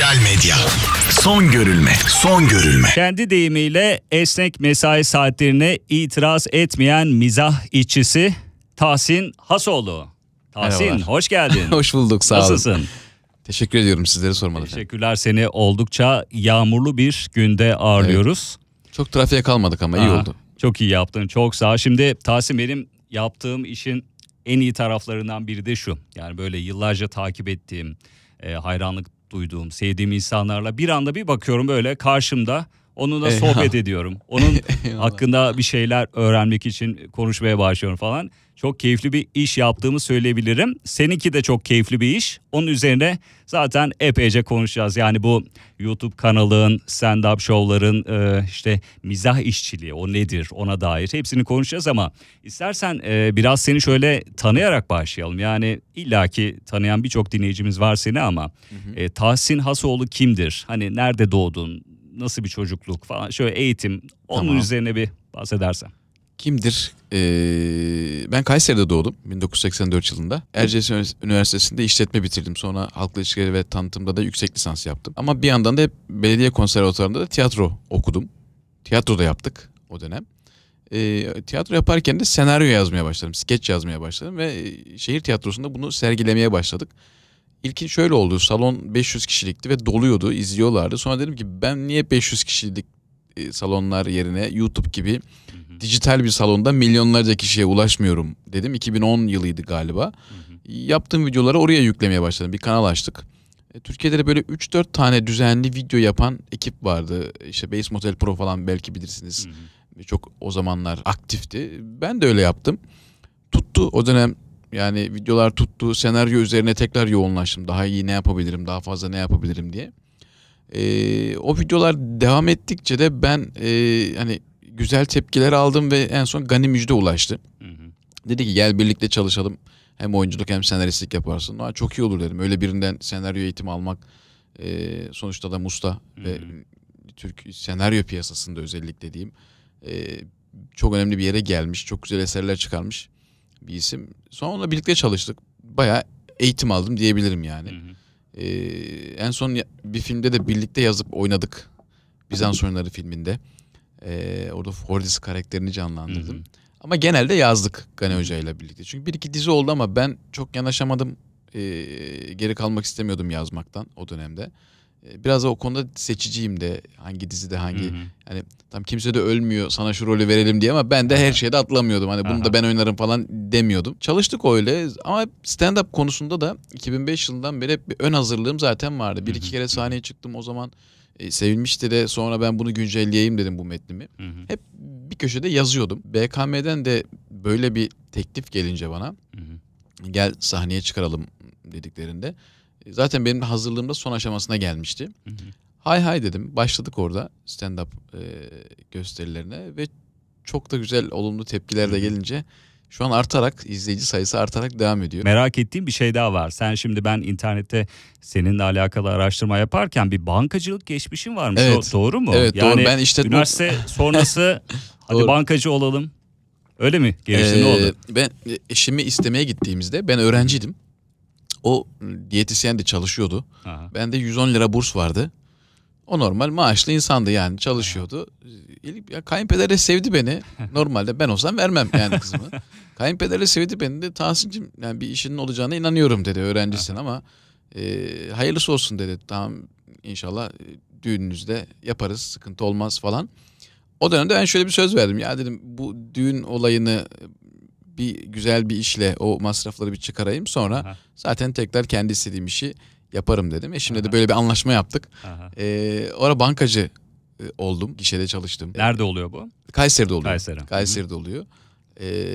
Sosyal medya. Son görülme. Son görülme. Kendi deyimiyle esnek mesai saatlerine itiraz etmeyen mizah işçisi Tahsin Hasoğlu. Tahsin Merhabalar. hoş geldin. hoş bulduk sağ olun. Nasılsın? Teşekkür ediyorum sizleri sormalı. Teşekkürler seni oldukça yağmurlu bir günde ağırlıyoruz. Evet. Çok trafiğe kalmadık ama Aha, iyi oldu. Çok iyi yaptın çok sağ ol. Şimdi Tahsin benim yaptığım işin en iyi taraflarından biri de şu. Yani böyle yıllarca takip ettiğim, e, hayranlık duyduğum, sevdiğim insanlarla bir anda bir bakıyorum böyle karşımda Onunla Eyvallah. sohbet ediyorum. Onun hakkında bir şeyler öğrenmek için konuşmaya başlıyorum falan. Çok keyifli bir iş yaptığımı söyleyebilirim. Seninki de çok keyifli bir iş. Onun üzerine zaten epeyce konuşacağız. Yani bu YouTube kanalın, stand-up şovların e, işte mizah işçiliği o nedir ona dair hepsini konuşacağız ama istersen e, biraz seni şöyle tanıyarak başlayalım. Yani illaki tanıyan birçok dinleyicimiz var seni ama hı hı. E, Tahsin Hasoğlu kimdir? Hani nerede doğdun? nasıl bir çocukluk falan şöyle eğitim onun tamam. üzerine bir bahsedersen. Kimdir? Ee, ben Kayseri'de doğdum 1984 yılında. Erciyes Üniversitesi'nde işletme bitirdim. Sonra halkla ilişkileri ve tanıtımda da yüksek lisans yaptım. Ama bir yandan da hep belediye konservatuarında da tiyatro okudum. Tiyatro da yaptık o dönem. Ee, tiyatro yaparken de senaryo yazmaya başladım. Skeç yazmaya başladım ve şehir tiyatrosunda bunu sergilemeye başladık. İlki şöyle oldu. Salon 500 kişilikti ve doluyordu, izliyorlardı. Sonra dedim ki ben niye 500 kişilik e, salonlar yerine YouTube gibi hı hı. dijital bir salonda milyonlarca kişiye ulaşmıyorum dedim. 2010 yılıydı galiba. Hı hı. Yaptığım videoları oraya yüklemeye başladım. Bir kanal açtık. E, Türkiye'de de böyle 3-4 tane düzenli video yapan ekip vardı. İşte Base Motel Pro falan belki bilirsiniz. Hı hı. Çok o zamanlar aktifti. Ben de öyle yaptım. Tuttu o dönem yani videolar tuttu, senaryo üzerine tekrar yoğunlaştım. Daha iyi ne yapabilirim, daha fazla ne yapabilirim diye. E, o videolar devam ettikçe de ben e, hani güzel tepkiler aldım ve en son Gani Müjde ulaştı. Hı hı. Dedi ki gel birlikte çalışalım. Hem oyunculuk hem senaristlik yaparsın. Aa, çok iyi olur dedim. Öyle birinden senaryo eğitimi almak e, sonuçta da Musta hı hı. Türk senaryo piyasasında özellikle diyeyim e, çok önemli bir yere gelmiş. Çok güzel eserler çıkarmış bir isim. Sonra onunla birlikte çalıştık. Bayağı eğitim aldım diyebilirim yani. Hı hı. Ee, en son bir filmde de birlikte yazıp oynadık. Bizans Oyunları filminde. Ee, orada Fordis karakterini canlandırdım. Hı hı. Ama genelde yazdık Gane Hoca ile birlikte. Çünkü bir iki dizi oldu ama ben çok yanaşamadım. Ee, geri kalmak istemiyordum yazmaktan o dönemde. Ee, biraz o konuda seçiciyim de hangi dizide hangi Hı-hı. hani tam kimse de ölmüyor sana şu rolü verelim diye ama ben de her şeyde atlamıyordum. Hani bunu Aha. da ben oynarım falan demiyordum. Çalıştık öyle ama stand up konusunda da 2005 yılından beri hep bir ön hazırlığım zaten vardı. Bir Hı-hı. iki kere sahneye çıktım o zaman e, sevilmişti de sonra ben bunu güncelleyeyim dedim bu metnimi. Hı-hı. Hep bir köşede yazıyordum. BKM'den de böyle bir teklif gelince bana Hı-hı. gel sahneye çıkaralım dediklerinde zaten benim hazırlığımda son aşamasına gelmişti. Hı hı. Hay hay dedim. Başladık orada stand-up e, gösterilerine ve çok da güzel olumlu tepkiler de gelince şu an artarak izleyici sayısı artarak devam ediyor. Merak ettiğim bir şey daha var. Sen şimdi ben internette seninle alakalı araştırma yaparken bir bankacılık geçmişin varmış. Evet. O, doğru mu? Evet yani doğru. Ben işte üniversite sonrası hadi doğru. bankacı olalım. Öyle mi? Gelişti ee, ne oldu? Ben e, eşimi istemeye gittiğimizde ben öğrenciydim. O ıı, diyetisyen de çalışıyordu. Aha. de 110 lira burs vardı. O normal maaşlı insandı yani çalışıyordu. Ya, kayınpedere sevdi beni. Normalde ben olsam vermem yani kızımı. kayınpedere sevdi beni de Tahsin'cim yani bir işinin olacağına inanıyorum dedi öğrencisin ama e, hayırlısı olsun dedi. Tamam inşallah düğününüzde yaparız sıkıntı olmaz falan. O dönemde ben şöyle bir söz verdim. Ya dedim bu düğün olayını bir güzel bir işle o masrafları bir çıkarayım. Sonra Aha. zaten tekrar kendi istediğim işi yaparım dedim. Eşimle Aha. de böyle bir anlaşma yaptık. Aha. E, orada bankacı e, oldum. Gişede çalıştım. Nerede oluyor bu? Kayseri'de oluyor. Kayseri. Kayseri'de Hı. oluyor. Ee,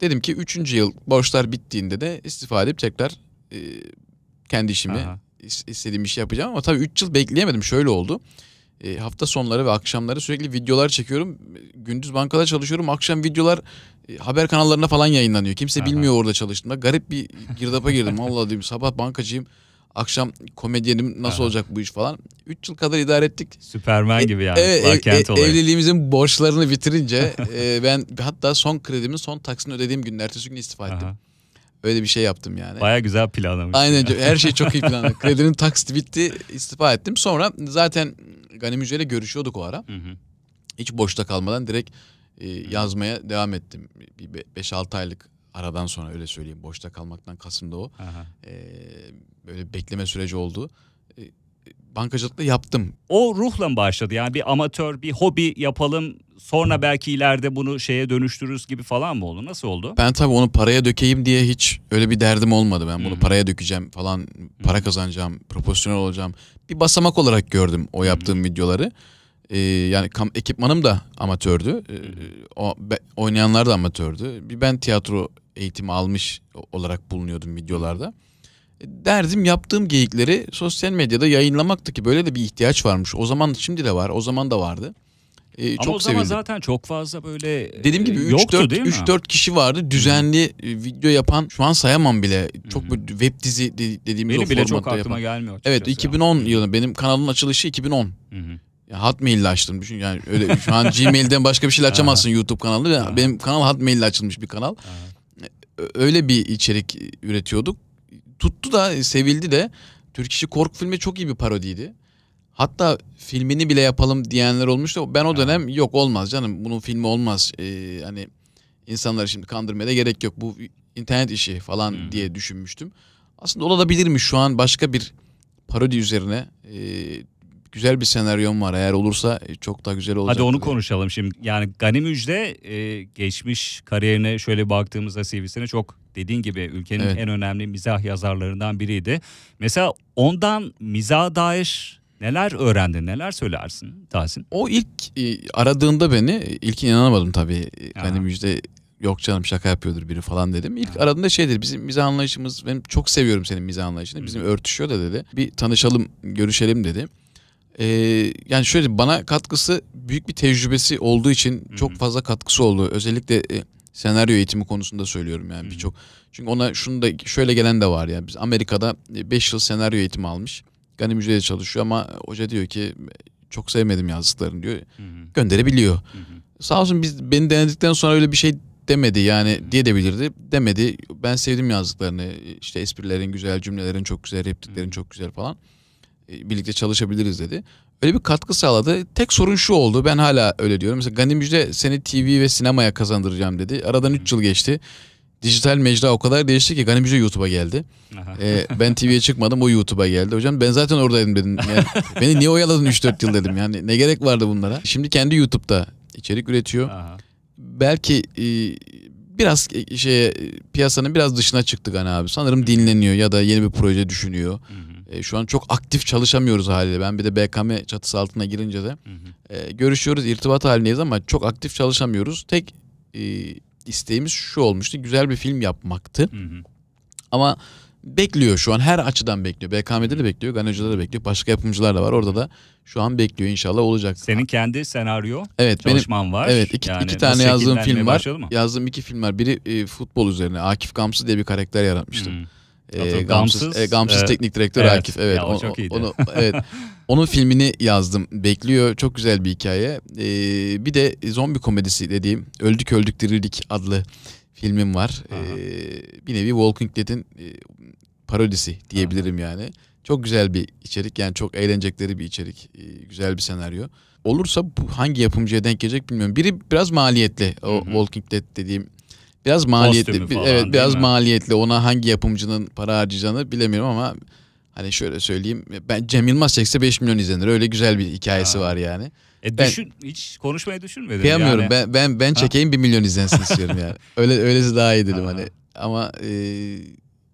dedim ki üçüncü yıl borçlar bittiğinde de istifa edip tekrar e, kendi işimi Aha. istediğim işi yapacağım. Ama tabii üç yıl bekleyemedim. Şöyle oldu. E, hafta sonları ve akşamları sürekli videolar çekiyorum. Gündüz bankada çalışıyorum. Akşam videolar e, haber kanallarına falan yayınlanıyor. Kimse Aha. bilmiyor orada çalıştığımda. Garip bir girdapa girdim. Allah diyorum sabah bankacıyım. Akşam komedyenim nasıl Aha. olacak bu iş falan. 3 yıl kadar idare ettik. Süpermen e, gibi yani. E, e, evliliğimizin borçlarını bitirince e, ben hatta son kredimin son taksini ödediğim günün ertesi gün istifa ettim. Aha. Öyle bir şey yaptım yani. Baya güzel planlamış. Aynen yani. her şey çok iyi planladı. Kredinin taksiti bitti istifa ettim. Sonra zaten Ganem Yüce ile görüşüyorduk o ara. Hı hı. Hiç boşta kalmadan direkt e, yazmaya devam ettim. Bir 5-6 aylık aradan sonra öyle söyleyeyim. Boşta kalmaktan Kasım'da o. E, böyle bekleme süreci oldu. E, bankacılıkta yaptım. O ruhla mı başladı? Yani bir amatör, bir hobi yapalım. Sonra belki ileride bunu şeye dönüştürürüz gibi falan mı oldu? Nasıl oldu? Ben tabii onu paraya dökeyim diye hiç öyle bir derdim olmadı. Ben bunu Hı-hı. paraya dökeceğim falan, para kazanacağım, profesyonel olacağım. Bir basamak olarak gördüm o yaptığım Hı-hı. videoları. Ee, yani kam, ekipmanım da amatördü. E, o, be, oynayanlar da amatördü. Bir ben tiyatro eğitimi almış olarak bulunuyordum videolarda. E, derdim yaptığım geyikleri sosyal medyada yayınlamaktı ki böyle de bir ihtiyaç varmış. O zaman şimdi de var, o zaman da vardı. E, Ama çok o zaman sevildim. zaten çok fazla böyle Dediğim gibi 3-4 e, kişi vardı düzenli Hı. E, video yapan şu an sayamam bile. Çok Hı. web dizi dediğimiz benim o bile formatta çok aklıma yapan. gelmiyor. Evet 2010 yani. yılı benim kanalın açılışı 2010. Hı. Ya Hotmail'le açtım. Düşün yani öyle şu an Gmail'den başka bir şey açamazsın YouTube kanalını. Ya benim kanal Hotmail'le açılmış bir kanal. öyle bir içerik üretiyorduk. Tuttu da sevildi de. Türk işi korku filmi çok iyi bir parodiydi. Hatta filmini bile yapalım diyenler olmuştu. Ben o dönem yok olmaz canım bunun filmi olmaz. Ee, hani insanları şimdi kandırmaya da gerek yok. Bu internet işi falan hmm. diye düşünmüştüm. Aslında olabilirmiş şu an başka bir parodi üzerine e, güzel bir senaryom var. Eğer olursa e, çok daha güzel olacak. Hadi onu diye. konuşalım şimdi. Yani Gani Müjde e, geçmiş kariyerine şöyle baktığımızda CV'sine çok dediğin gibi ülkenin evet. en önemli mizah yazarlarından biriydi. Mesela ondan mizah dair Neler öğrendin, neler söylersin Tahsin? O ilk e, aradığında beni, ilk inanamadım tabii. E, ha. Hani müjde yok canım şaka yapıyordur biri falan dedim. İlk ha. aradığında şeydir bizim mizah anlayışımız, benim çok seviyorum senin mizah anlayışını, bizim örtüşüyor da dedi. Bir tanışalım, görüşelim dedi. Ee, yani şöyle bana katkısı büyük bir tecrübesi olduğu için Hı-hı. çok fazla katkısı oldu. Özellikle e, senaryo eğitimi konusunda söylüyorum yani birçok. Çünkü ona şunu da şöyle gelen de var ya. Biz Amerika'da 5 e, yıl senaryo eğitimi almış. Gani Müjde'de çalışıyor ama hoca diyor ki çok sevmedim yazdıklarını diyor. Hı-hı. Gönderebiliyor. Hı-hı. Sağ olsun biz beni denedikten sonra öyle bir şey demedi yani diye de bilirdi. Demedi. Ben sevdim yazdıklarını. İşte esprilerin güzel, cümlelerin çok güzel, repliklerin Hı-hı. çok güzel falan. E, birlikte çalışabiliriz dedi. Öyle bir katkı sağladı. Tek sorun şu oldu. Ben hala öyle diyorum. Mesela Gani Müjde seni TV ve sinemaya kazandıracağım dedi. Aradan 3 yıl geçti. Dijital mecra o kadar değişti ki Gani Müjde YouTube'a geldi. ee, ben TV'ye çıkmadım o YouTube'a geldi. Hocam ben zaten oradaydım dedim. Yani beni niye oyaladın 3-4 yıl dedim. Yani ne gerek vardı bunlara. Şimdi kendi YouTube'da içerik üretiyor. Aha. Belki e, biraz şey piyasanın biraz dışına çıktı Gani abi. Sanırım dinleniyor ya da yeni bir proje düşünüyor. Hı hı. E, şu an çok aktif çalışamıyoruz haliyle. Ben bir de BKM çatısı altına girince de hı hı. E, görüşüyoruz, irtibat halindeyiz ama çok aktif çalışamıyoruz. Tek e, isteğimiz şu olmuştu. Güzel bir film yapmaktı. Hı hı. Ama bekliyor şu an her açıdan bekliyor. BKM'de de bekliyor, Ganoja'da da bekliyor. Başka yapımcılar da var. Orada da şu an bekliyor inşallah olacak. Senin kendi senaryo evet, çalışman benim, var. Evet iki, yani iki tane yazdığım film var. Yazdığım iki film var. Biri e, futbol üzerine Akif Gamsı diye bir karakter yaratmıştım. Hmm e, Gamsız, e, Gamsız evet. teknik direktör evet. Akif. Evet. Ya, o, o çok iyiydi. Onu, evet. Onun filmini yazdım. Bekliyor. Çok güzel bir hikaye. E, bir de zombi komedisi dediğim Öldük Öldük Dirildik adlı filmim var. E, bir nevi Walking Dead'in e, parodisi diyebilirim Aha. yani. Çok güzel bir içerik. Yani çok eğlenecekleri bir içerik. E, güzel bir senaryo olursa bu hangi yapımcıya denk gelecek bilmiyorum. Biri biraz maliyetli. O Hı-hı. Walking Dead dediğim Biraz maliyetli. Falan, evet biraz maliyetli. Ona hangi yapımcının para harcayacağını bilemiyorum ama hani şöyle söyleyeyim. Ben Cem Yılmaz çekse 5 milyon izlenir. Öyle güzel bir hikayesi ha. var yani. E ben, düşün hiç konuşmayı düşünmedim Kıyamıyorum. Yani. Ben ben ben çekeyim ha. 1 milyon izlensin istiyorum yani. Öyle öylesi daha iyi dedim ha. hani. Ama e,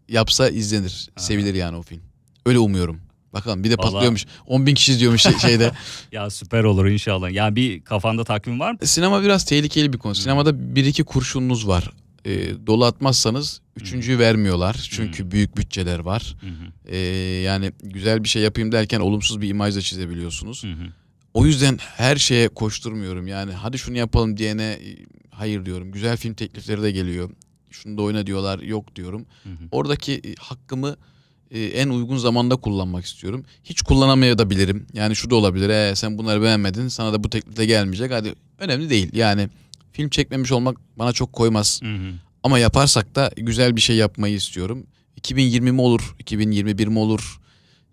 yapsa izlenir, ha. sevilir yani o film. Öyle umuyorum. Bakalım bir de Vallahi... patlıyormuş. 10 bin kişi diyormuş şey, şeyde. ya süper olur inşallah. Yani bir kafanda takvim var mı? Sinema biraz tehlikeli bir konu. Hmm. Sinemada bir iki kurşununuz var. E, dolu atmazsanız üçüncüyü hmm. vermiyorlar. Çünkü hmm. büyük bütçeler var. E, yani güzel bir şey yapayım derken olumsuz bir imaj da çizebiliyorsunuz. O yüzden her şeye koşturmuyorum. Yani hadi şunu yapalım diyene e, hayır diyorum. Güzel film teklifleri de geliyor. Şunu da oyna diyorlar yok diyorum. Oradaki e, hakkımı e, en uygun zamanda kullanmak istiyorum. Hiç kullanamayabilirim. Yani şu da olabilir. E, sen bunları beğenmedin. Sana da bu teklifle gelmeyecek. Hadi önemli değil. Yani film çekmemiş olmak bana çok koymaz. Hı hı. Ama yaparsak da güzel bir şey yapmayı istiyorum. 2020 mi olur? 2021 mi olur?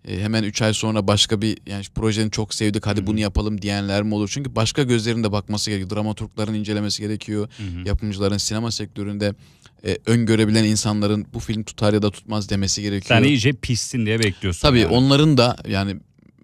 E, hemen 3 ay sonra başka bir yani projeni çok sevdik hadi Hı-hı. bunu yapalım diyenler mi olur? Çünkü başka gözlerin de bakması gerekiyor. Dramaturgların incelemesi gerekiyor. Hı-hı. Yapımcıların sinema sektöründe e, öngörebilen insanların bu film tutar ya da tutmaz demesi gerekiyor. Sen iyice pissin diye bekliyorsun. Tabii yani. onların da yani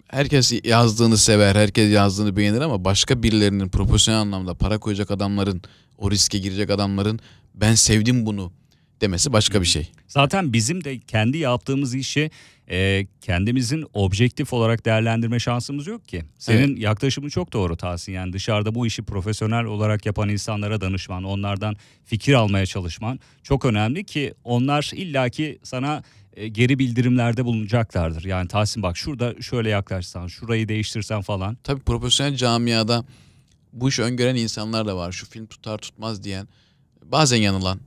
herkes yazdığını sever, herkes yazdığını beğenir ama başka birilerinin profesyonel anlamda para koyacak adamların, o riske girecek adamların ben sevdim bunu demesi başka bir şey. Zaten bizim de kendi yaptığımız işi e, kendimizin objektif olarak değerlendirme şansımız yok ki. Senin evet. yaklaşımın çok doğru Tahsin. Yani dışarıda bu işi profesyonel olarak yapan insanlara danışman, onlardan fikir almaya çalışman çok önemli ki onlar illaki sana e, geri bildirimlerde bulunacaklardır. Yani Tahsin bak şurada şöyle yaklaşsan, şurayı değiştirsen falan. Tabii profesyonel camiada bu işi öngören insanlar da var. Şu film tutar tutmaz diyen, bazen yanılan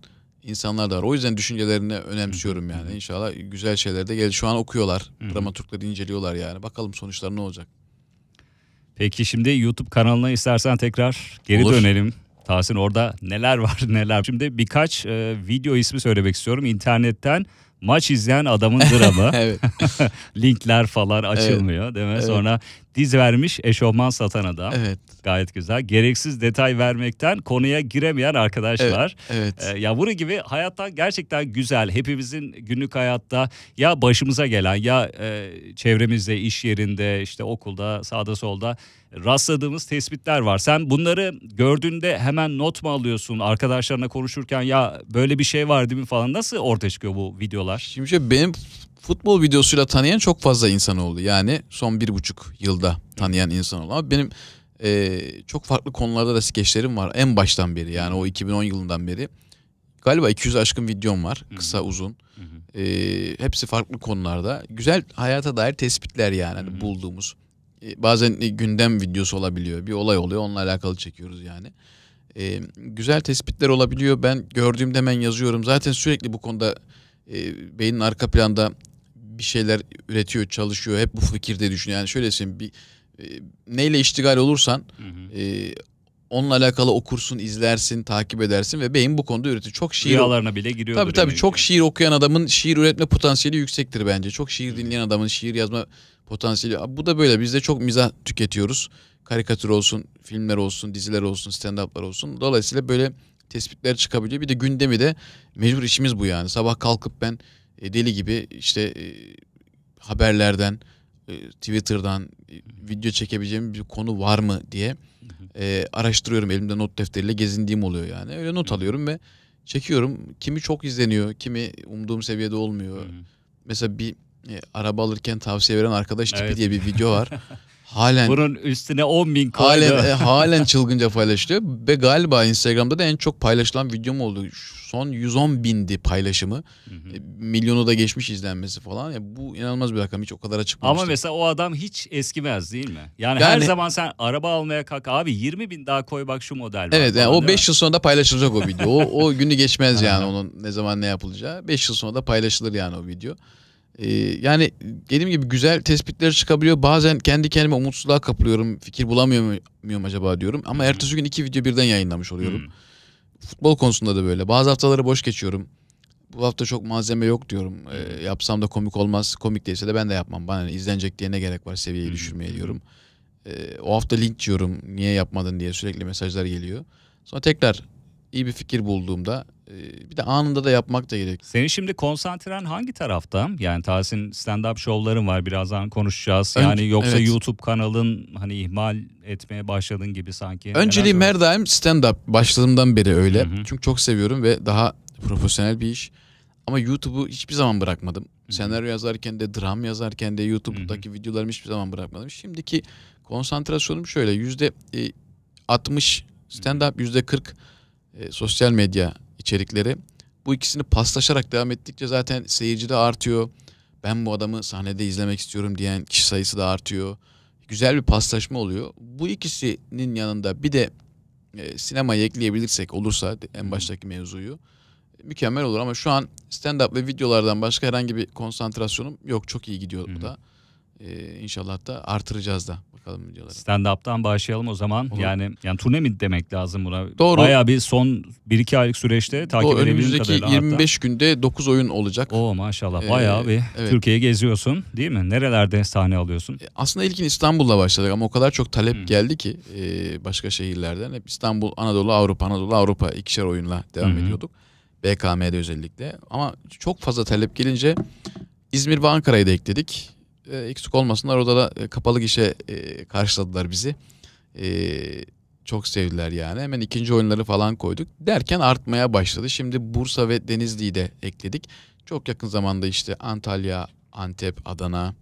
insanlar da var. O yüzden düşüncelerini önemsiyorum yani. İnşallah güzel şeyler de gel. Şu an okuyorlar. Dramaturgları inceliyorlar yani. Bakalım sonuçlar ne olacak. Peki şimdi YouTube kanalına istersen tekrar geri Olur. dönelim. Tahsin orada neler var neler. Şimdi birkaç e, video ismi söylemek istiyorum. İnternetten maç izleyen adamın dramı. Linkler falan açılmıyor evet. değil mi? Evet. Sonra diz vermiş eşofman satan adam. Evet. Gayet güzel. Gereksiz detay vermekten konuya giremeyen arkadaşlar. Evet. evet. Ee, ya bunu gibi hayattan gerçekten güzel. Hepimizin günlük hayatta ya başımıza gelen ya e, çevremizde, iş yerinde, işte okulda, sağda solda rastladığımız tespitler var. Sen bunları gördüğünde hemen not mu alıyorsun arkadaşlarına konuşurken ya böyle bir şey var değil mi falan nasıl ortaya çıkıyor bu videolar? Şimdi benim futbol videosuyla tanıyan çok fazla insan oldu. Yani son bir buçuk yılda tanıyan insan oldu. Ama benim e, çok farklı konularda da skeçlerim var. En baştan beri yani o 2010 yılından beri. Galiba 200 aşkın videom var. Kısa, uzun. E, hepsi farklı konularda. Güzel hayata dair tespitler yani hani bulduğumuz. E, bazen e, gündem videosu olabiliyor. Bir olay oluyor. Onunla alakalı çekiyoruz yani. E, güzel tespitler olabiliyor. Ben gördüğümde hemen yazıyorum. Zaten sürekli bu konuda e, beynin arka planda bir şeyler üretiyor, çalışıyor. Hep bu fikirde düşünüyor. Yani şöyle söyleyeyim bir e, neyle iştigal olursan hı hı. E, onunla alakalı okursun, izlersin, takip edersin ve beyin bu konuda üretir. Çok şiir rüyalarına bile giriyor. Tabii tabii çok şiir okuyan adamın şiir üretme potansiyeli yüksektir bence. Çok şiir dinleyen adamın şiir yazma potansiyeli. Bu da böyle. Biz de çok mizah tüketiyoruz. Karikatür olsun, filmler olsun, diziler olsun, stand-up'lar olsun. Dolayısıyla böyle tespitler çıkabiliyor. Bir de gündemi de mecbur işimiz bu yani. Sabah kalkıp ben e, deli gibi işte e, haberlerden, e, Twitter'dan video çekebileceğim bir konu var mı diye araştırıyorum. Elimde not defteriyle gezindiğim oluyor yani. Öyle not alıyorum ve çekiyorum. Kimi çok izleniyor, kimi umduğum seviyede olmuyor. Mesela bir e, araba alırken tavsiye veren arkadaş tipi evet. diye bir video var. Halen bunun üstüne 10 bin koydu. Halen, e, halen çılgınca paylaşılıyor ve galiba Instagram'da da en çok paylaşılan videom oldu. Son 110 bindi paylaşımı. Hı hı. E, milyonu da geçmiş izlenmesi falan. Ya e, bu inanılmaz bir rakam hiç o kadar açıklanmıştı. Ama mesela o adam hiç eskimez değil mi? Yani, yani her zaman sen araba almaya kalk abi 20 bin daha koy bak şu model. Evet yani o 5 yıl sonra da paylaşılacak o video. o, o günü geçmez yani onun ne zaman ne yapılacağı. 5 yıl sonra da paylaşılır yani o video. Ee, yani dediğim gibi güzel tespitler çıkabiliyor. Bazen kendi kendime umutsuzluğa kapılıyorum. Fikir bulamıyor muyum acaba diyorum. Ama hmm. ertesi gün iki video birden yayınlamış oluyorum. Hmm. Futbol konusunda da böyle. Bazı haftaları boş geçiyorum. Bu hafta çok malzeme yok diyorum. Ee, yapsam da komik olmaz. Komik değilse de ben de yapmam. Bana yani izlenecek diye ne gerek var seviyeyi hmm. düşürmeye diyorum. Ee, o hafta link diyorum. Niye yapmadın diye sürekli mesajlar geliyor. Sonra tekrar iyi bir fikir bulduğumda bir de anında da yapmak da gerek. Senin şimdi konsantren hangi tarafta? Yani Tahsin stand-up şovların var birazdan konuşacağız. Yani Önce, yoksa evet. YouTube kanalın hani ihmal etmeye başladığın gibi sanki. Önceliğim her daim stand-up başladığımdan beri öyle. Hı hı. Çünkü çok seviyorum ve daha profesyonel bir iş. Ama YouTube'u hiçbir zaman bırakmadım. Hı-hı. Senaryo yazarken de, dram yazarken de YouTube'daki videolarımı hiçbir zaman bırakmadım. Şimdiki konsantrasyonum şöyle yüzde 60 stand-up, yüzde 40 e, sosyal medya içerikleri. Bu ikisini paslaşarak devam ettikçe zaten seyirci de artıyor. Ben bu adamı sahnede izlemek istiyorum diyen kişi sayısı da artıyor. Güzel bir paslaşma oluyor. Bu ikisinin yanında bir de e, sinemaya ekleyebilirsek olursa en baştaki mevzuyu mükemmel olur ama şu an stand-up ve videolardan başka herhangi bir konsantrasyonum yok. Çok iyi gidiyor Hı-hı. bu da. Ee, inşallah da artıracağız da bakalım videolara. Stand-up'tan başlayalım o zaman. Olur. Yani yani turne mi demek lazım buna? Doğru. Bayağı bir son 1-2 aylık süreçte takip Doğru, edebildiğim 25 hatta. günde 9 oyun olacak. Oo maşallah ee, bayağı ee, bir evet. Türkiye'yi geziyorsun değil mi? Nerelerde sahne alıyorsun? E, aslında ilkin İstanbul'la başladık ama o kadar çok talep hmm. geldi ki e, başka şehirlerden. Hep İstanbul, Anadolu, Avrupa, Anadolu, Avrupa ikişer oyunla devam hmm. ediyorduk. BKM'de özellikle. Ama çok fazla talep gelince İzmir ve Ankara'yı da ekledik e, eksik olmasınlar. Orada da e, kapalı gişe e, karşıladılar bizi. E, çok sevdiler yani. Hemen ikinci oyunları falan koyduk. Derken artmaya başladı. Şimdi Bursa ve Denizli'yi de ekledik. Çok yakın zamanda işte Antalya, Antep, Adana,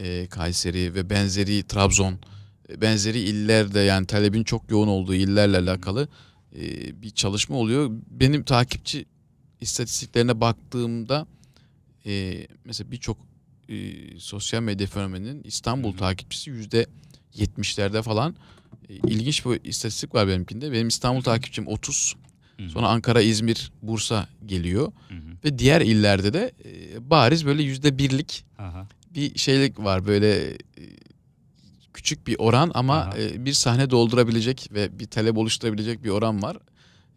e, Kayseri ve benzeri Trabzon e, benzeri illerde yani talebin çok yoğun olduğu illerle alakalı e, bir çalışma oluyor. Benim takipçi istatistiklerine baktığımda e, mesela birçok e, sosyal medya fenomeninin İstanbul hı takipçisi yüzde yetmişlerde falan e, ilginç bir istatistik var benimkinde. Benim İstanbul takipçim 30. Sonra Ankara, İzmir, Bursa geliyor. Hı-hı. Ve diğer illerde de e, bariz böyle yüzde birlik bir şeylik var. Böyle e, küçük bir oran ama Aha. E, bir sahne doldurabilecek ve bir talep oluşturabilecek bir oran var.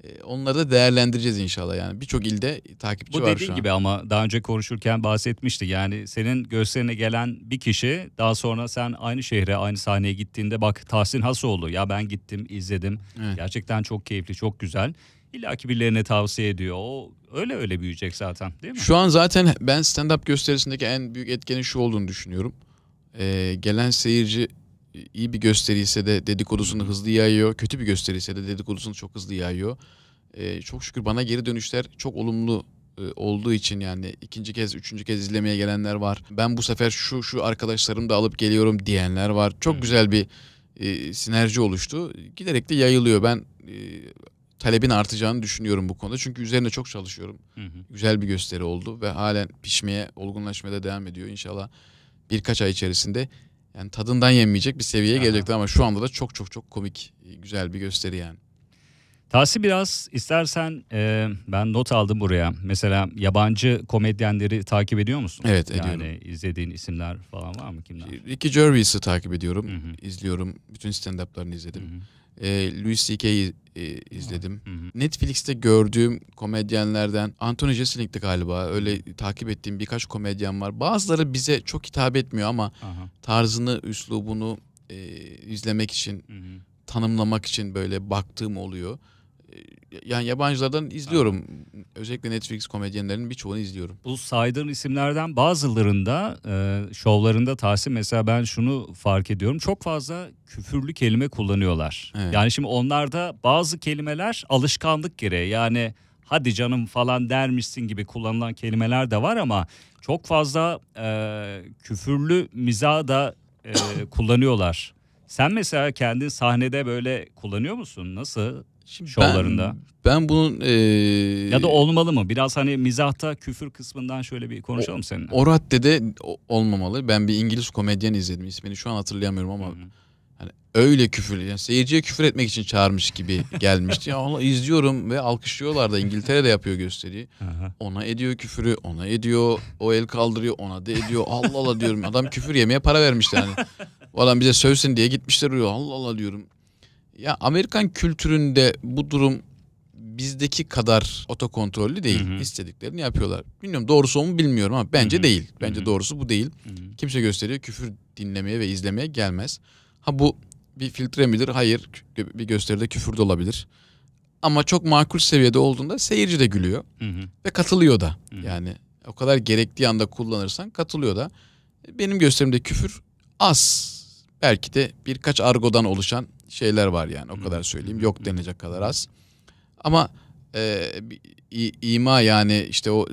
Ee, onları da değerlendireceğiz inşallah yani. Birçok ilde takipçi Bu var şu an. Bu dediğin gibi ama daha önce konuşurken bahsetmişti. Yani senin gösterine gelen bir kişi daha sonra sen aynı şehre aynı sahneye gittiğinde bak Tahsin Hasoğlu ya ben gittim izledim. Evet. Gerçekten çok keyifli çok güzel. İlla ki birilerine tavsiye ediyor. O öyle öyle büyüyecek zaten değil mi? Şu an zaten ben stand-up gösterisindeki en büyük etkenin şu olduğunu düşünüyorum. Ee, gelen seyirci iyi bir gösteri ise de dedikodusunu hızlı yayıyor. Kötü bir gösteri ise de dedikodusunu çok hızlı yayıyor. E, çok şükür bana geri dönüşler çok olumlu e, olduğu için yani ikinci kez, üçüncü kez izlemeye gelenler var. Ben bu sefer şu şu arkadaşlarımı da alıp geliyorum diyenler var. Çok evet. güzel bir e, sinerji oluştu. Giderek de yayılıyor. Ben e, talebin artacağını düşünüyorum bu konuda. Çünkü üzerine çok çalışıyorum. Hı Güzel bir gösteri oldu ve halen pişmeye, olgunlaşmaya da devam ediyor. İnşallah birkaç ay içerisinde yani tadından yemeyecek bir seviyeye Aha. gelecekti ama şu anda da çok çok çok komik e, güzel bir gösteri yani. Tahsi biraz istersen e, ben not aldım buraya. Mesela yabancı komedyenleri takip ediyor musun? Evet ediyorum. Yani izlediğin isimler falan var mı kimler? Ricky Gervais'i takip ediyorum, Hı-hı. izliyorum. Bütün stand-up'larını izledim. Hı-hı e, Louis C.K.'yi e, izledim. Hı hı. Netflix'te gördüğüm komedyenlerden Anthony Jeselnik'ti galiba. Öyle takip ettiğim birkaç komedyen var. Bazıları bize çok hitap etmiyor ama Aha. tarzını, üslubunu e, izlemek için, hı hı. tanımlamak için böyle baktığım oluyor yani yabancılardan izliyorum. Ha. Özellikle Netflix komedyenlerinin birçoğunu izliyorum. Bu saydığın isimlerden bazılarında e, şovlarında Tahsin mesela ben şunu fark ediyorum. Çok fazla küfürlü kelime kullanıyorlar. Evet. Yani şimdi onlarda bazı kelimeler alışkanlık gereği. Yani hadi canım falan dermişsin gibi kullanılan kelimeler de var ama çok fazla e, küfürlü miza da e, kullanıyorlar. Sen mesela kendi sahnede böyle kullanıyor musun? Nasıl Şimdi şovlarında. Ben, ben bunun ee, ya da olmalı mı? Biraz hani mizahta küfür kısmından şöyle bir konuşalım o, seninle. O raddede olmamalı. Ben bir İngiliz komedyen izledim. İsmini şu an hatırlayamıyorum ama Hı-hı. hani öyle küfür yani seyirciye küfür etmek için çağırmış gibi gelmişti. ya Allah izliyorum ve alkışlıyorlar da İngiltere'de yapıyor gösteriyi. Aha. Ona ediyor küfürü, ona ediyor. O el kaldırıyor, ona da ediyor. Allah Allah diyorum. Adam küfür yemeye para vermişti yani. O adam bize sövsün diye gitmişler uyuyor. Allah Allah diyorum. Ya Amerikan kültüründe bu durum bizdeki kadar otokontrollü değil. Hı hı. İstediklerini yapıyorlar. Bilmiyorum doğrusu o mu bilmiyorum ama bence hı hı. değil. Bence hı hı. doğrusu bu değil. Hı hı. Kimse gösteriyor küfür dinlemeye ve izlemeye gelmez. Ha bu bir filtre midir? Hayır. Bir gösteride küfür de olabilir. Ama çok makul seviyede olduğunda seyirci de gülüyor. Hı hı. Ve katılıyor da. Hı hı. Yani o kadar gerektiği anda kullanırsan katılıyor da. Benim gösterimde küfür az. Belki de birkaç argodan oluşan şeyler var yani o kadar söyleyeyim. Yok denilecek kadar az. Ama e, ima yani işte o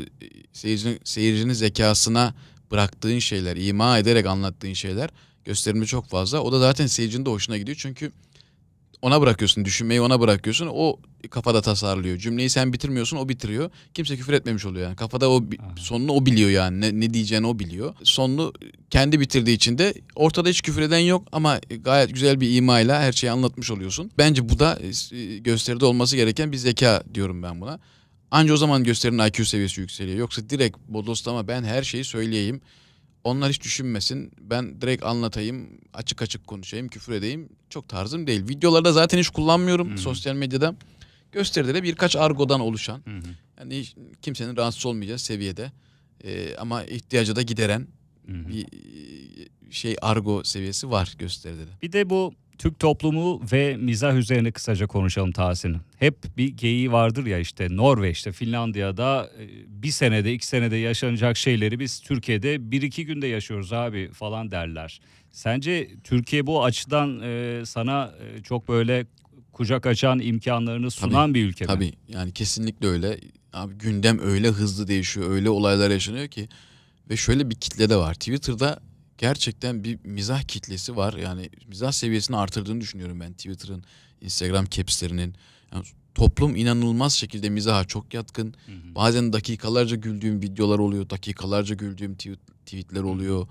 seyircinin, seyircinin zekasına bıraktığın şeyler, ima ederek anlattığın şeyler gösterimi çok fazla. O da zaten seyircinin de hoşuna gidiyor çünkü ona bırakıyorsun. Düşünmeyi ona bırakıyorsun. O kafada tasarlıyor. Cümleyi sen bitirmiyorsun o bitiriyor. Kimse küfür etmemiş oluyor yani. Kafada o Aha. sonunu o biliyor yani. Ne, ne diyeceğini o biliyor. Sonunu kendi bitirdiği için de ortada hiç küfür eden yok ama gayet güzel bir imayla her şeyi anlatmış oluyorsun. Bence bu da e, e, gösteride olması gereken bir zeka diyorum ben buna. Anca o zaman gösterinin IQ seviyesi yükseliyor. Yoksa direkt bodoslama ben her şeyi söyleyeyim onlar hiç düşünmesin. Ben direkt anlatayım, açık açık konuşayım, küfür edeyim. Çok tarzım değil. Videolarda zaten hiç kullanmıyorum hmm. sosyal medyada. Gösteride de birkaç argodan oluşan. Hmm. Yani hiç, kimsenin rahatsız olmayacağı seviyede. Ee, ama ihtiyacı da gideren hmm. bir e, şey argo seviyesi var gösteride Bir de bu Türk toplumu ve mizah üzerine kısaca konuşalım Tahsin. Hep bir geyiği vardır ya işte Norveç'te, Finlandiya'da e, bir senede, iki senede yaşanacak şeyleri biz Türkiye'de bir iki günde yaşıyoruz abi falan derler. Sence Türkiye bu açıdan e, sana e, çok böyle kucak açan imkanlarını sunan tabii, bir ülke tabii. mi? Tabii yani kesinlikle öyle. Abi gündem öyle hızlı değişiyor, öyle olaylar yaşanıyor ki. Ve şöyle bir kitle de var. Twitter'da gerçekten bir mizah kitlesi var. Yani mizah seviyesini artırdığını düşünüyorum ben Twitter'ın, Instagram caps'lerinin. Yani toplum inanılmaz şekilde mizaha çok yatkın. Hı hı. Bazen dakikalarca güldüğüm videolar oluyor, dakikalarca güldüğüm tweet, tweetler oluyor,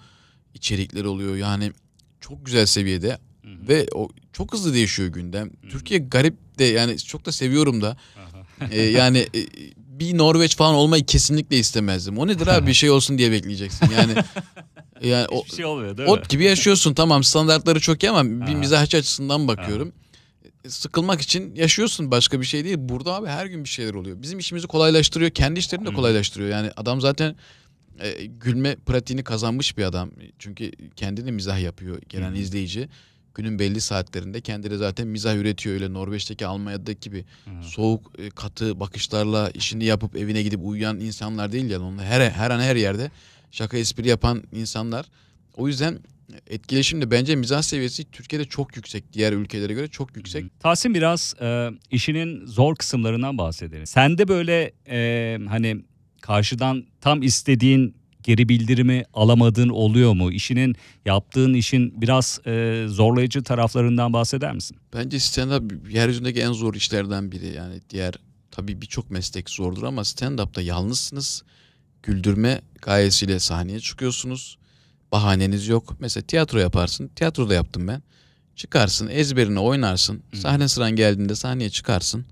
içerikler oluyor. Yani çok güzel seviyede hı hı. ve o çok hızlı değişiyor gündem. Hı hı. Türkiye garip de yani çok da seviyorum da. e, yani e, bir Norveç falan olmayı kesinlikle istemezdim. O nedir abi bir şey olsun diye bekleyeceksin. Yani Yani o, şey olmuyor değil ot mi? gibi yaşıyorsun tamam standartları çok iyi ama bir mizah açısından bakıyorum. Ha. E, sıkılmak için yaşıyorsun başka bir şey değil. Burada abi her gün bir şeyler oluyor. Bizim işimizi kolaylaştırıyor. Kendi işlerini de kolaylaştırıyor. Yani adam zaten e, gülme pratiğini kazanmış bir adam. Çünkü kendi mizah yapıyor gelen Hı. izleyici. Günün belli saatlerinde kendine zaten mizah üretiyor. Öyle Norveç'teki Almanya'daki gibi Hı. soğuk e, katı bakışlarla işini yapıp evine gidip uyuyan insanlar değil yani. Onlar her, her an her yerde şaka espri yapan insanlar. O yüzden etkileşimde bence mizah seviyesi Türkiye'de çok yüksek. Diğer ülkelere göre çok yüksek. Tahsin biraz e, işinin zor kısımlarından bahsedelim. Sende böyle e, hani karşıdan tam istediğin geri bildirimi alamadığın oluyor mu? İşinin yaptığın işin biraz e, zorlayıcı taraflarından bahseder misin? Bence stand-up yeryüzündeki en zor işlerden biri. Yani diğer tabii birçok meslek zordur ama stand-up'ta yalnızsınız güldürme gayesiyle sahneye çıkıyorsunuz. Bahaneniz yok. Mesela tiyatro yaparsın. Tiyatroda yaptım ben. Çıkarsın, ezberini oynarsın. Sahne sıran geldiğinde sahneye çıkarsın.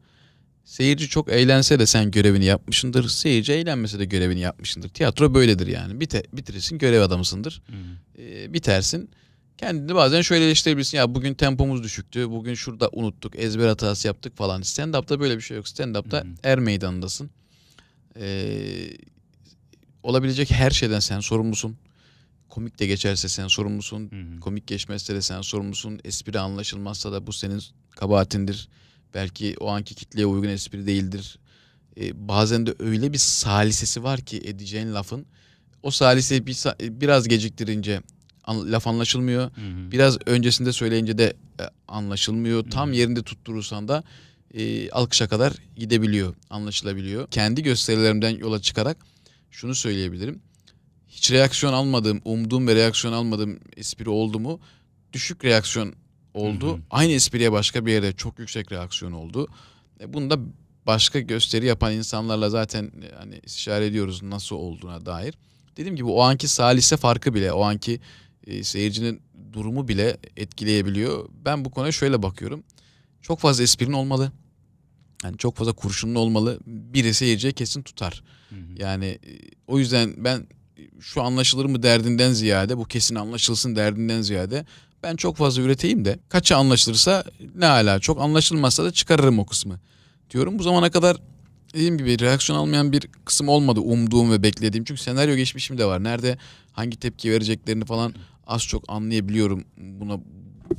Seyirci çok eğlense de sen görevini yapmışındır. Seyirci eğlenmese de görevini yapmışındır. Tiyatro böyledir yani. Bite, bitirirsin görev adamısındır. Ee, bitersin. Kendini bazen şöyle eleştirebilirsin. Ya bugün tempomuz düşüktü. Bugün şurada unuttuk. Ezber hatası yaptık falan. Stand-up'ta böyle bir şey yok. Stand-up'ta er meydanındasın. Ee, olabilecek her şeyden sen sorumlusun. Komik de geçerse sen sorumlusun. Hı hı. Komik geçmezse de sen sorumlusun. Espri anlaşılmazsa da bu senin kabahatindir. Belki o anki kitleye uygun espri değildir. Ee, bazen de öyle bir salisesi var ki edeceğin lafın. O saliseyi bir, biraz geciktirince an, laf anlaşılmıyor. Hı hı. Biraz öncesinde söyleyince de e, anlaşılmıyor. Hı hı. Tam yerinde tutturursan da e, alkışa kadar gidebiliyor, anlaşılabiliyor. Kendi gösterilerimden yola çıkarak şunu söyleyebilirim. Hiç reaksiyon almadığım, umduğum ve reaksiyon almadığım espri oldu mu? Düşük reaksiyon oldu. Hı hı. Aynı espriye başka bir yerde çok yüksek reaksiyon oldu. E, bunu da başka gösteri yapan insanlarla zaten e, hani işaret ediyoruz nasıl olduğuna dair. Dediğim gibi o anki salise farkı bile, o anki e, seyircinin durumu bile etkileyebiliyor. Ben bu konuya şöyle bakıyorum. Çok fazla esprin olmalı yani çok fazla kurşunlu olmalı. Biri seyirciye kesin tutar. Hı hı. Yani e, o yüzden ben e, şu anlaşılır mı derdinden ziyade bu kesin anlaşılsın derdinden ziyade ben çok fazla üreteyim de kaça anlaşılırsa ne ala çok anlaşılmazsa da çıkarırım o kısmı diyorum. Bu zamana kadar dediğim gibi reaksiyon almayan bir kısım olmadı umduğum ve beklediğim. Çünkü senaryo geçmişim de var. Nerede hangi tepki vereceklerini falan az çok anlayabiliyorum. Buna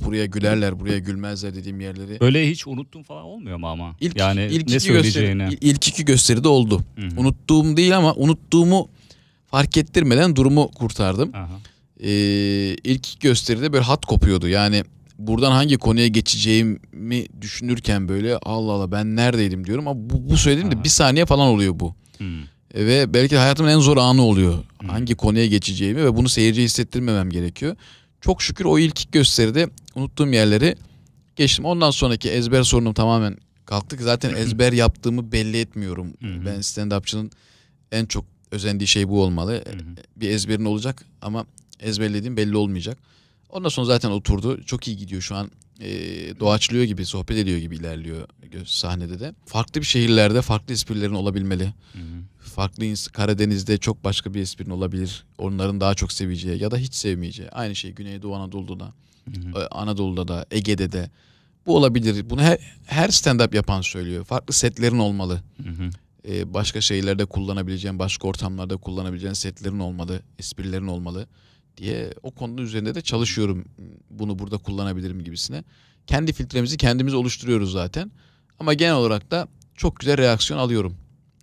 buraya gülerler, buraya gülmezler dediğim yerleri. Öyle hiç unuttum falan olmuyor mu ama? İlk, yani ilk ne söyleyeceğini. Gösteri, ilk iki gösteride oldu. Hı-hı. Unuttuğum değil ama unuttuğumu fark ettirmeden durumu kurtardım. Aha. Ee, ilk gösteride bir hat kopuyordu. Yani buradan hangi konuya geçeceğimi düşünürken böyle Allah Allah ben neredeydim diyorum ama bu, bu söylediğim bir saniye falan oluyor bu. Hmm. Ve belki hayatımın en zor anı oluyor. Hmm. Hangi konuya geçeceğimi ve bunu seyirciye hissettirmemem gerekiyor. Çok şükür o ilk gösteride unuttuğum yerleri geçtim. Ondan sonraki ezber sorunum tamamen kalktı. Zaten ezber yaptığımı belli etmiyorum. ben stand-upçının en çok özendiği şey bu olmalı. bir ezberin olacak ama ezberlediğim belli olmayacak. Ondan sonra zaten oturdu. Çok iyi gidiyor şu an e, doğaçlıyor gibi, sohbet ediyor gibi ilerliyor sahnede de. Farklı bir şehirlerde farklı esprilerin olabilmeli. Hı hı. Farklı Karadeniz'de çok başka bir esprin olabilir. Onların daha çok seveceği ya da hiç sevmeyeceği. Aynı şey Güneydoğu Anadolu'da da, hı hı. E, Anadolu'da da, Ege'de de. Bu olabilir. Bunu her, her stand-up yapan söylüyor. Farklı setlerin olmalı. Hı hı ee, başka şeylerde kullanabileceğin, başka ortamlarda kullanabileceğin setlerin olmalı, esprilerin olmalı diye o konuda üzerinde de çalışıyorum. Bunu burada kullanabilirim gibisine. Kendi filtremizi kendimiz oluşturuyoruz zaten. Ama genel olarak da çok güzel reaksiyon alıyorum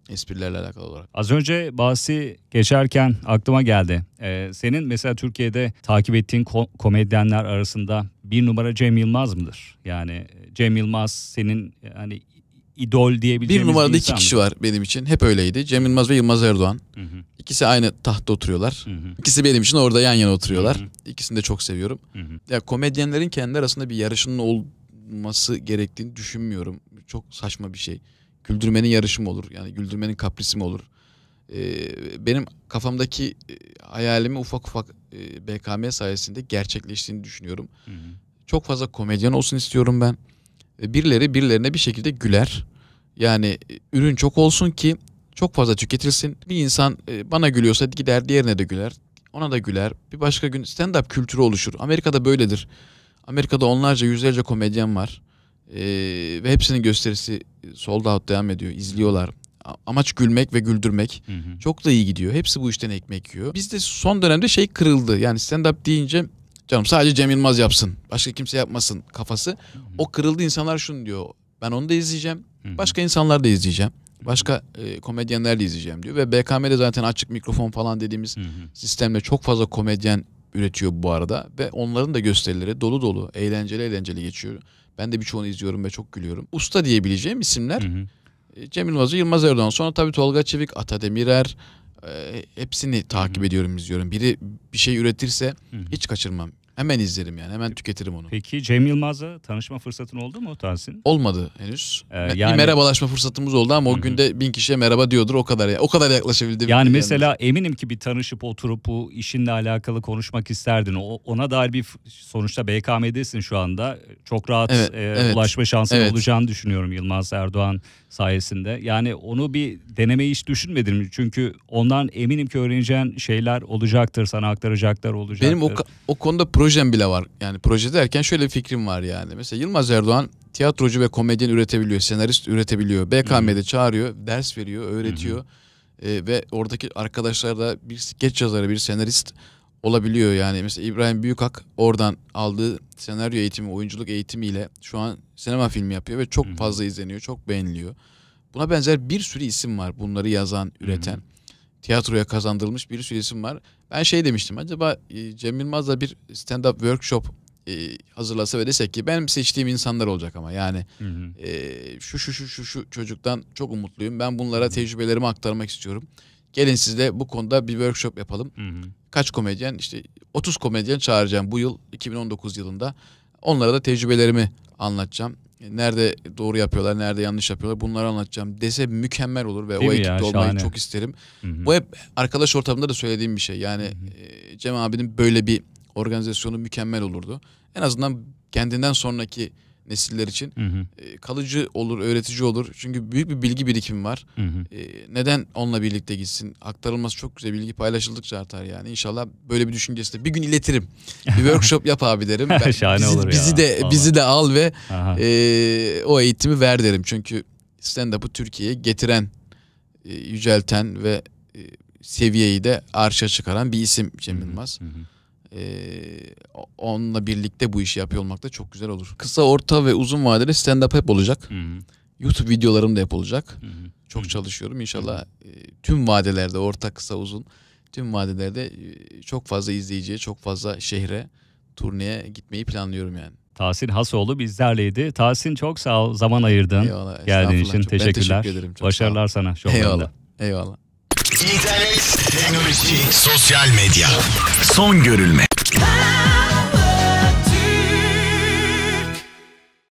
esprilerle alakalı olarak. Az önce bahsi geçerken aklıma geldi. Ee, senin mesela Türkiye'de takip ettiğin ko- komedyenler arasında bir numara Cem Yılmaz mıdır? Yani e, Cem Yılmaz senin e, hani idol diyebileceğimiz bir numarada bir iki kişi var benim için. Hep öyleydi. Cem Yılmaz ve Yılmaz Erdoğan. Hı hı. İkisi aynı tahtta oturuyorlar. Hı hı. İkisi benim için orada yan yana oturuyorlar. Hı hı. İkisini de çok seviyorum. Hı hı. Ya komedyenlerin kendi arasında bir yarışının olması gerektiğini düşünmüyorum. Çok saçma bir şey. Güldürmenin yarışı olur? Yani güldürmenin kaprisi mi olur? Ee, benim kafamdaki e, hayalimi ufak ufak e, BKM sayesinde gerçekleştiğini düşünüyorum. Hı hı. Çok fazla komedyen olsun istiyorum ben. E, birileri birilerine bir şekilde güler. Yani e, ürün çok olsun ki çok fazla tüketilsin. Bir insan e, bana gülüyorsa gider diğerine de güler. Ona da güler. Bir başka gün stand-up kültürü oluşur. Amerika'da böyledir. Amerika'da onlarca yüzlerce komedyen var. Ee, ve hepsinin gösterisi sold out devam ediyor. İzliyorlar. Amaç gülmek ve güldürmek. Hı hı. Çok da iyi gidiyor. Hepsi bu işten ekmek yiyor. Bizde son dönemde şey kırıldı. Yani stand-up deyince Canım sadece Cem Yılmaz yapsın. Başka kimse yapmasın kafası. O kırıldı insanlar şunu diyor. Ben onu da izleyeceğim. Başka insanlar da izleyeceğim. Başka e, komedyenler de izleyeceğim diyor. Ve BKM'de zaten açık mikrofon falan dediğimiz sistemle çok fazla komedyen üretiyor bu arada. Ve onların da gösterileri dolu dolu, eğlenceli eğlenceli geçiyor. Ben de birçoğunu izliyorum ve çok gülüyorum. Usta diyebileceğim isimler. Hı hı. E, Cem Yılmaz'ı Yılmaz Erdoğan. Sonra tabii Tolga Çevik, Ata Demirer, hepsini takip ediyorum izliyorum. Biri bir şey üretirse hiç kaçırmam. Hemen izlerim yani. Hemen tüketirim onu. Peki Cem Yılmaz'la tanışma fırsatın oldu mu Tansin? Olmadı henüz. Ee, yani... Bir merhabalaşma fırsatımız oldu ama o Hı-hı. günde bin kişiye merhaba diyordur. O kadar o kadar yaklaşabildim. Yani mesela yanında. eminim ki bir tanışıp oturup bu işinle alakalı konuşmak isterdin. O, ona dair bir sonuçta BKM'desin şu anda. Çok rahat evet, e, evet. ulaşma şansın evet. olacağını düşünüyorum Yılmaz Erdoğan sayesinde. Yani onu bir denemeyi hiç düşünmedin mi? Çünkü ondan eminim ki öğreneceğin şeyler olacaktır, sana aktaracaklar olacaktır. Benim o, o konuda pro projem bile var. Yani proje derken şöyle bir fikrim var yani. Mesela Yılmaz Erdoğan tiyatrocu ve komedyen üretebiliyor, senarist üretebiliyor. BKM'de çağırıyor, ders veriyor, öğretiyor. e, ve oradaki arkadaşlar da bir skeç yazarı, bir senarist olabiliyor yani. Mesela İbrahim Büyükak oradan aldığı senaryo eğitimi, oyunculuk eğitimiyle şu an sinema filmi yapıyor ve çok Hı-hı. fazla izleniyor, çok beğeniliyor. Buna benzer bir sürü isim var bunları yazan, üreten. Hı-hı tiyatroya kazandırılmış bir sürü isim var. Ben şey demiştim acaba e, Cem Yılmaz'la bir stand-up workshop e, hazırlasa ve desek ki benim seçtiğim insanlar olacak ama yani hı hı. E, şu şu şu şu şu çocuktan çok umutluyum. Ben bunlara hı. tecrübelerimi aktarmak istiyorum. Gelin sizle bu konuda bir workshop yapalım. Hı hı. Kaç komedyen işte 30 komedyen çağıracağım bu yıl 2019 yılında. Onlara da tecrübelerimi anlatacağım nerede doğru yapıyorlar, nerede yanlış yapıyorlar bunları anlatacağım dese mükemmel olur ve Değil o ekipte ya, olmayı şahane. çok isterim. Hı-hı. Bu hep arkadaş ortamında da söylediğim bir şey. Yani Hı-hı. E, Cem abinin böyle bir organizasyonu mükemmel olurdu. En azından kendinden sonraki nesiller için hı hı. E, kalıcı olur, öğretici olur. Çünkü büyük bir bilgi birikimi var. Hı hı. E, neden onunla birlikte gitsin? Aktarılması çok güzel. Bilgi paylaşıldıkça artar yani. İnşallah böyle bir düşüncesi de bir gün iletirim. bir workshop yap abi derim. Ben, Şahane bizi, olur bizi ya. de Vallahi. bizi de al ve e, o eğitimi ver derim. Çünkü stand-up'ı Türkiye'ye getiren, e, yücelten ve e, seviyeyi de arşa çıkaran bir isim Cem Yılmaz. Hı hı e, onunla birlikte bu işi yapıyor olmak da çok güzel olur. Kısa, orta ve uzun vadeli stand-up hep olacak. Hı hı. YouTube videolarım da hep olacak. Hı hı. Çok hı hı. çalışıyorum. İnşallah e, tüm vadelerde orta, kısa, uzun tüm vadelerde e, çok fazla izleyiciye, çok fazla şehre, turneye gitmeyi planlıyorum yani. Tahsin Hasoğlu bizlerleydi. Tahsin çok sağ ol zaman ayırdın. Eyvallah. Geldiğin için çok, teşekkürler. teşekkür ederim. Çok Başarılar sana Eyvallah. Eyvallah. İnternet, teknoloji, sosyal medya. Son görülme.